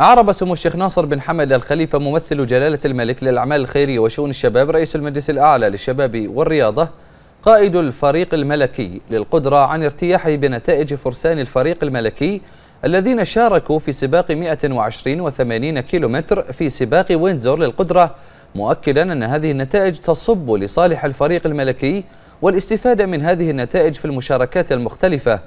أعرب سمو الشيخ ناصر بن حمد الخليفة ممثل جلالة الملك للأعمال الخيرية وشؤون الشباب رئيس المجلس الأعلى للشباب والرياضة قائد الفريق الملكي للقدرة عن ارتياحه بنتائج فرسان الفريق الملكي الذين شاركوا في سباق 120 و80 كيلومتر في سباق وينزور للقدرة مؤكدا أن هذه النتائج تصب لصالح الفريق الملكي والاستفادة من هذه النتائج في المشاركات المختلفة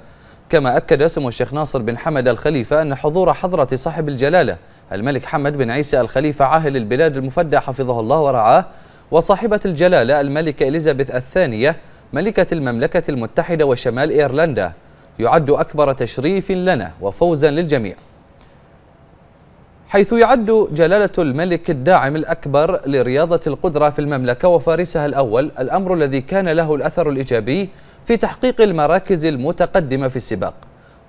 كما أكد سمو الشيخ ناصر بن حمد الخليفة أن حضور حضرة صاحب الجلالة الملك حمد بن عيسى الخليفة عاهل البلاد المفدى حفظه الله ورعاه وصاحبة الجلالة الملكة إليزابيث الثانية ملكة المملكة المتحدة وشمال إيرلندا يعد أكبر تشريف لنا وفوزا للجميع حيث يعد جلالة الملك الداعم الأكبر لرياضة القدرة في المملكة وفارسها الأول الأمر الذي كان له الأثر الإيجابي في تحقيق المراكز المتقدمة في السباق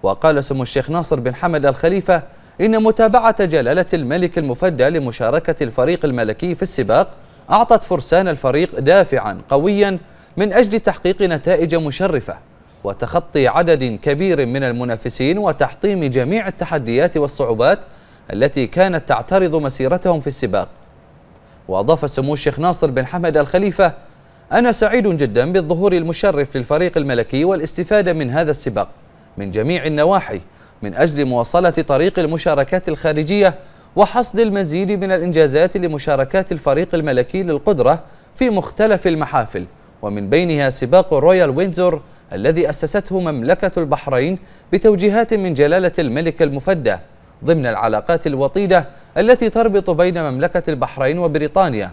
وقال سمو الشيخ ناصر بن حمد الخليفة إن متابعة جلالة الملك المفدى لمشاركة الفريق الملكي في السباق أعطت فرسان الفريق دافعا قويا من أجل تحقيق نتائج مشرفة وتخطي عدد كبير من المنافسين وتحطيم جميع التحديات والصعوبات التي كانت تعترض مسيرتهم في السباق وأضاف سمو الشيخ ناصر بن حمد الخليفة أنا سعيد جدا بالظهور المشرف للفريق الملكي والاستفادة من هذا السباق من جميع النواحي من أجل مواصلة طريق المشاركات الخارجية وحصد المزيد من الإنجازات لمشاركات الفريق الملكي للقدرة في مختلف المحافل ومن بينها سباق رويال وينزور الذي أسسته مملكة البحرين بتوجيهات من جلالة الملك المفدى ضمن العلاقات الوطيدة التي تربط بين مملكة البحرين وبريطانيا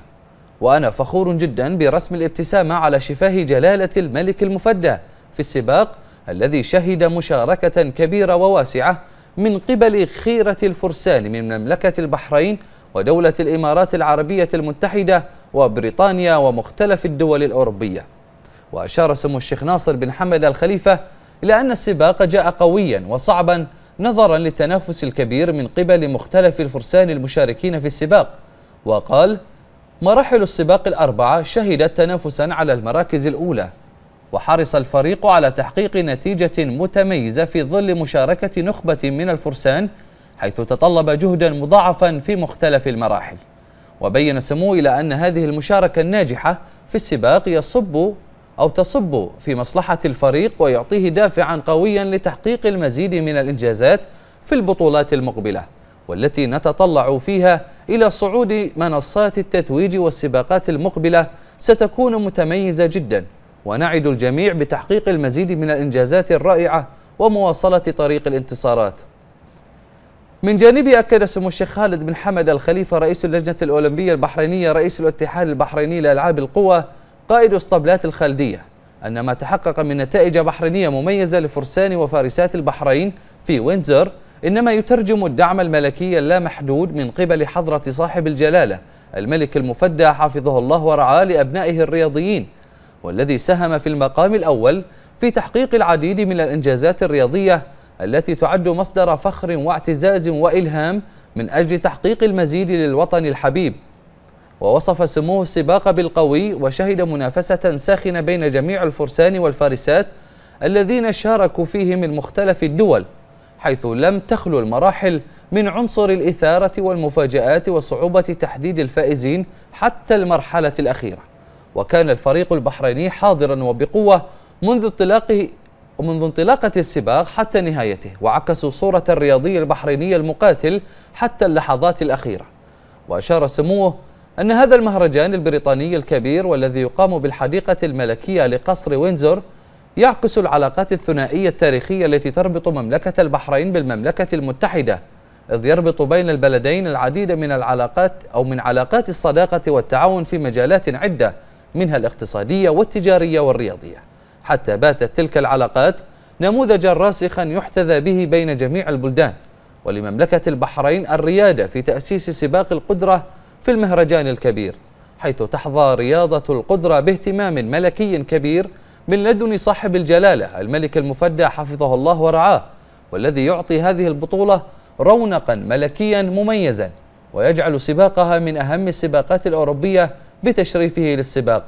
وأنا فخور جدا برسم الابتسامة على شفاه جلالة الملك المفدى في السباق الذي شهد مشاركة كبيرة وواسعة من قبل خيرة الفرسان من مملكة البحرين ودولة الإمارات العربية المتحدة وبريطانيا ومختلف الدول الأوروبية وأشار سمو الشيخ ناصر بن حمد الخليفة إلى أن السباق جاء قويا وصعبا نظرا للتنافس الكبير من قبل مختلف الفرسان المشاركين في السباق وقال مراحل السباق الأربعة شهدت تنافسا على المراكز الأولى وحرص الفريق على تحقيق نتيجة متميزة في ظل مشاركة نخبة من الفرسان حيث تطلب جهدا مضاعفا في مختلف المراحل وبين سمو إلى أن هذه المشاركة الناجحة في السباق يصب أو تصب في مصلحة الفريق ويعطيه دافعا قويا لتحقيق المزيد من الإنجازات في البطولات المقبلة والتي نتطلع فيها إلى صعود منصات التتويج والسباقات المقبلة ستكون متميزة جدا ونعد الجميع بتحقيق المزيد من الإنجازات الرائعة ومواصلة طريق الانتصارات من جانبي أكد سمو الشيخ خالد بن حمد الخليفة رئيس اللجنة الأولمبية البحرينية رئيس الاتحاد البحريني لألعاب القوى قائد اسطبلات الخلدية أن ما تحقق من نتائج بحرينية مميزة لفرسان وفارسات البحرين في وينزر إنما يترجم الدعم الملكي اللامحدود من قبل حضرة صاحب الجلالة الملك المفدى حفظه الله ورعاه لأبنائه الرياضيين والذي ساهم في المقام الأول في تحقيق العديد من الإنجازات الرياضية التي تعد مصدر فخر واعتزاز وإلهام من أجل تحقيق المزيد للوطن الحبيب ووصف سموه السباق بالقوي وشهد منافسة ساخنة بين جميع الفرسان والفارسات الذين شاركوا فيه من مختلف الدول حيث لم تخلو المراحل من عنصر الإثارة والمفاجآت وصعوبة تحديد الفائزين حتى المرحلة الأخيرة وكان الفريق البحريني حاضرا وبقوة منذ انطلاقه ومنذ انطلاقة السباق حتى نهايته وعكسوا صورة الرياضي البحريني المقاتل حتى اللحظات الأخيرة وأشار سموه أن هذا المهرجان البريطاني الكبير والذي يقام بالحديقة الملكية لقصر وينزور يعكس العلاقات الثنائية التاريخية التي تربط مملكة البحرين بالمملكة المتحدة إذ يربط بين البلدين العديد من العلاقات أو من علاقات الصداقة والتعاون في مجالات عدة منها الاقتصادية والتجارية والرياضية حتى باتت تلك العلاقات نموذجا راسخا يحتذى به بين جميع البلدان ولمملكة البحرين الريادة في تأسيس سباق القدرة في المهرجان الكبير حيث تحظى رياضة القدرة باهتمام ملكي كبير من لدن صاحب الجلالة الملك المفدى حفظه الله ورعاه والذي يعطي هذه البطولة رونقا ملكيا مميزا ويجعل سباقها من أهم السباقات الأوروبية بتشريفه للسباق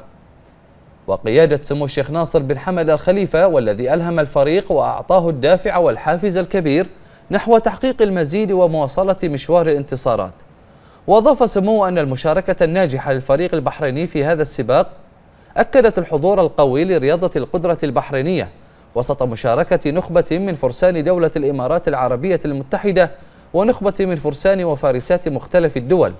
وقيادة سمو الشيخ ناصر بن حمد الخليفة والذي ألهم الفريق وأعطاه الدافع والحافز الكبير نحو تحقيق المزيد ومواصلة مشوار الانتصارات وأضاف سمو أن المشاركة الناجحة للفريق البحريني في هذا السباق أكدت الحضور القوي لرياضة القدرة البحرينية وسط مشاركة نخبة من فرسان دولة الإمارات العربية المتحدة ونخبة من فرسان وفارسات مختلف الدول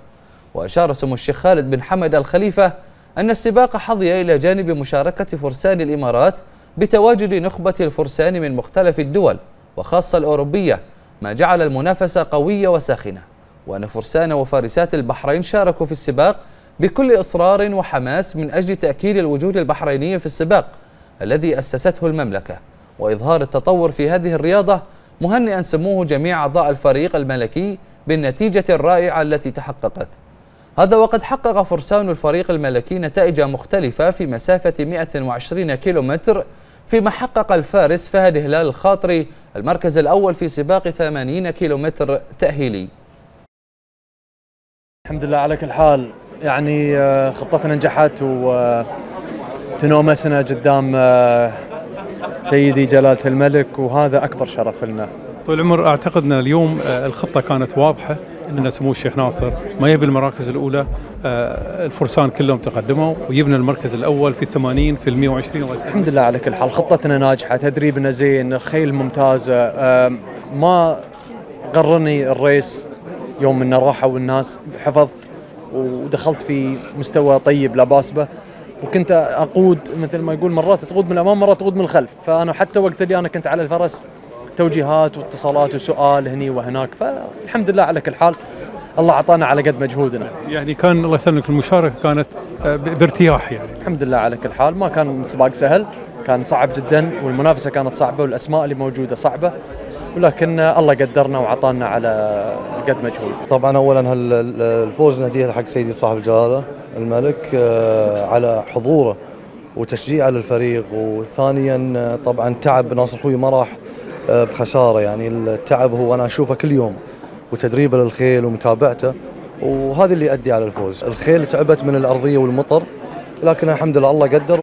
وأشار سمو الشيخ خالد بن حمد الخليفة أن السباق حظي إلى جانب مشاركة فرسان الإمارات بتواجد نخبة الفرسان من مختلف الدول وخاصة الأوروبية ما جعل المنافسة قوية وساخنة وأن فرسان وفارسات البحرين شاركوا في السباق بكل إصرار وحماس من أجل تأكيد الوجود البحريني في السباق الذي أسسته المملكة وإظهار التطور في هذه الرياضة مهنئا سموه جميع أعضاء الفريق الملكي بالنتيجة الرائعة التي تحققت هذا وقد حقق فرسان الفريق الملكي نتائج مختلفة في مسافة 120 كيلومتر فيما حقق الفارس فهد هلال الخاطري المركز الأول في سباق 80 كيلومتر تأهيلي الحمد لله على كل حال يعني آه، خطتنا نجحت وتنومسنا آه، قدام آه، سيدي جلالة الملك وهذا أكبر شرف لنا طول العمر أعتقد أن اليوم الخطة كانت واضحة أن سمو الشيخ ناصر ما يبي المراكز الأولى الفرسان كلهم تقدموا ويبنى المركز الأول في 80 في 120 وعشرين الحمد لله على كل حال خطتنا ناجحة تدريبنا زين الخيل ممتازة ما غرني الريس يوم انه راحوا الناس حفظت ودخلت في مستوى طيب لا باس به وكنت اقود مثل ما يقول مرات تقود من الامام مرات تقود من الخلف فانا حتى وقت اللي انا كنت على الفرس توجيهات واتصالات وسؤال هني وهناك فالحمد لله على كل حال الله اعطانا على قد مجهودنا. يعني كان الله يسلمك المشاركه كانت آه، بارتياح يعني. الحمد لله على كل حال ما كان سباق سهل كان صعب جدا والمنافسه كانت صعبه والاسماء اللي موجوده صعبه ولكن الله قدرنا وعطانا على قد مجهود. طبعا اولا الفوز نهديه حق سيدي صاحب الجلاله الملك آه، على حضوره وتشجيعه للفريق وثانيا آه، طبعا تعب ناصر خوي ما راح آه، بخساره يعني التعب هو انا اشوفه كل يوم وتدريبه للخيل ومتابعته وهذا اللي يؤدي على الفوز الخيل تعبت من الارضيه والمطر لكن الحمد لله الله قدر